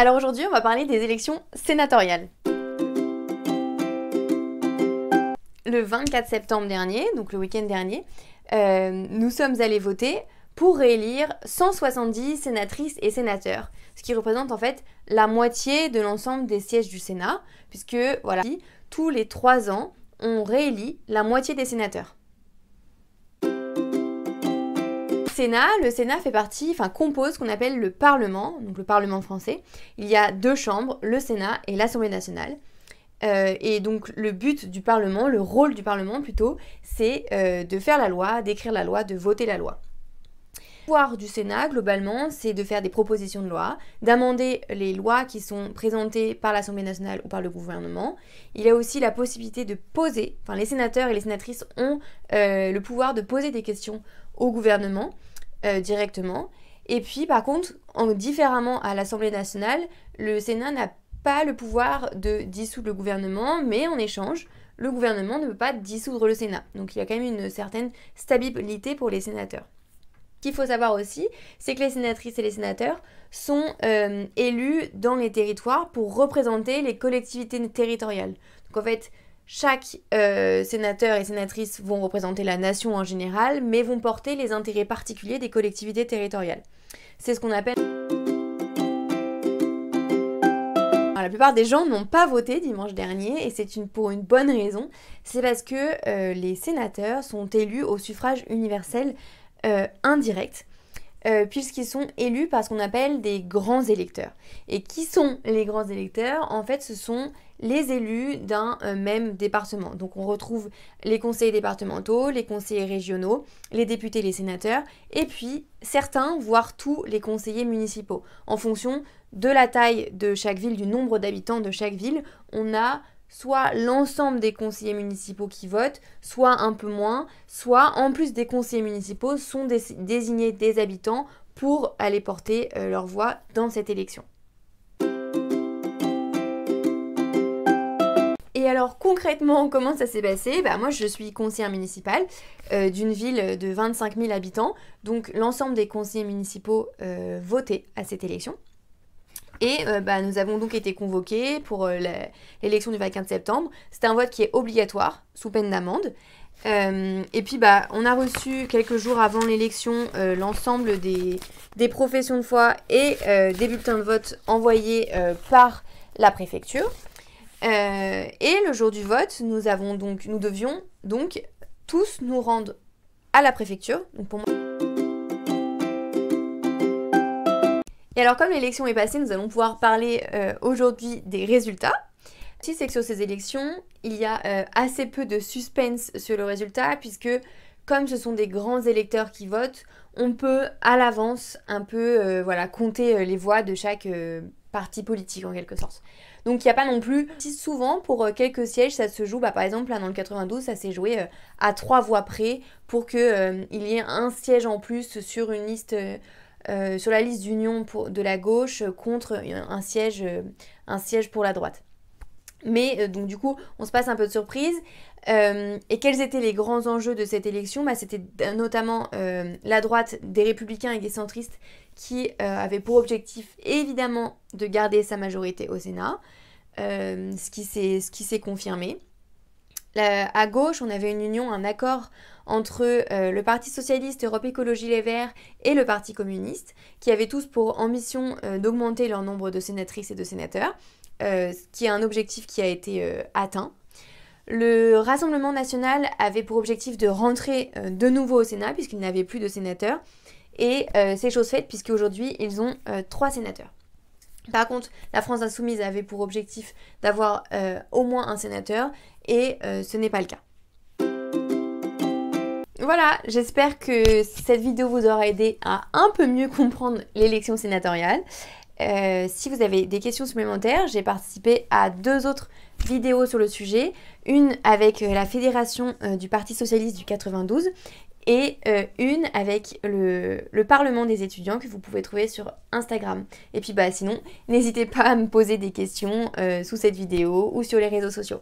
Alors aujourd'hui, on va parler des élections sénatoriales. Le 24 septembre dernier, donc le week-end dernier, euh, nous sommes allés voter pour réélire 170 sénatrices et sénateurs, ce qui représente en fait la moitié de l'ensemble des sièges du Sénat, puisque voilà, tous les trois ans, on réélit la moitié des sénateurs. Sénat, le Sénat fait partie, enfin compose ce qu'on appelle le Parlement, donc le Parlement français. Il y a deux chambres, le Sénat et l'Assemblée nationale. Euh, et donc le but du Parlement, le rôle du Parlement plutôt, c'est euh, de faire la loi, d'écrire la loi, de voter la loi. Le pouvoir du Sénat, globalement, c'est de faire des propositions de loi, d'amender les lois qui sont présentées par l'Assemblée nationale ou par le gouvernement. Il a aussi la possibilité de poser, enfin les sénateurs et les sénatrices ont euh, le pouvoir de poser des questions au gouvernement euh, directement. Et puis par contre, différemment à l'Assemblée nationale, le Sénat n'a pas le pouvoir de dissoudre le gouvernement, mais en échange, le gouvernement ne peut pas dissoudre le Sénat. Donc il y a quand même une certaine stabilité pour les sénateurs qu'il faut savoir aussi, c'est que les sénatrices et les sénateurs sont euh, élus dans les territoires pour représenter les collectivités territoriales. Donc en fait, chaque euh, sénateur et sénatrice vont représenter la nation en général, mais vont porter les intérêts particuliers des collectivités territoriales. C'est ce qu'on appelle... la plupart des gens n'ont pas voté dimanche dernier et c'est pour une bonne raison. C'est parce que euh, les sénateurs sont élus au suffrage universel euh, indirects euh, puisqu'ils sont élus par ce qu'on appelle des grands électeurs. Et qui sont les grands électeurs En fait, ce sont les élus d'un euh, même département. Donc on retrouve les conseillers départementaux, les conseillers régionaux, les députés, les sénateurs, et puis certains, voire tous les conseillers municipaux. En fonction de la taille de chaque ville, du nombre d'habitants de chaque ville, on a soit l'ensemble des conseillers municipaux qui votent, soit un peu moins, soit en plus des conseillers municipaux sont désignés des habitants pour aller porter euh, leur voix dans cette élection. Et alors concrètement, comment ça s'est passé bah, Moi, je suis conseillère municipale euh, d'une ville de 25 000 habitants, donc l'ensemble des conseillers municipaux euh, votaient à cette élection. Et euh, bah, nous avons donc été convoqués pour euh, l'élection du 25 septembre. C'est un vote qui est obligatoire, sous peine d'amende. Euh, et puis, bah, on a reçu quelques jours avant l'élection l'ensemble des, professions de foi et des bulletins de vote envoyés par la préfecture. et le jour du vote, nous, avons donc, nous devions donc tous nous rendre à la préfecture. Donc pour moi... Et alors comme l'élection est passée, nous allons pouvoir parler euh, aujourd'hui des résultats. Si c'est que sur ces élections, il y a euh, assez peu de suspense sur le résultat puisque comme ce sont des grands électeurs qui votent, on peut à l'avance un peu euh, voilà, compter les voix de chaque parti politique en quelque sorte. Donc il n'y a pas non plus. Si souvent, pour quelques sièges, ça se joue, bah, par exemple, là dans le 92, ça s'est joué à trois voix près pour qu'il y ait un siège en plus sur une liste euh, sur la liste d'union de la gauche euh, contre un siège, euh, un siège pour la droite. Mais donc du coup, on se passe un peu de surprise. et quels étaient les grands enjeux de cette élection bah, C'était notamment la droite des républicains et des centristes qui avait pour objectif évidemment de garder sa majorité au Sénat, ce qui s'est confirmé. à gauche, on avait une union, un accord entre euh, le Parti socialiste, Europe Écologie Les Verts et le Parti communiste, qui avaient tous pour ambition euh, d'augmenter leur nombre de sénatrices et de sénateurs, euh, ce qui est un objectif qui a été atteint. Le Rassemblement national avait pour objectif de rentrer de nouveau au Sénat, puisqu'il n'avait plus de sénateurs, et c'est chose faite, puisqu'aujourd'hui, ils ont trois sénateurs. Par contre, la France insoumise avait pour objectif d'avoir au moins un sénateur et ce n'est pas le cas voilà, j'espère que cette vidéo vous aura aidé à un peu mieux comprendre l'élection sénatoriale. Euh, si vous avez des questions supplémentaires, j'ai participé à deux autres vidéos sur le sujet. Une avec euh, la Fédération euh, du Parti Socialiste du 92 et une avec le, le, Parlement des étudiants que vous pouvez trouver sur Instagram. Et puis bah sinon, n'hésitez pas à me poser des questions sous cette vidéo ou sur les réseaux sociaux.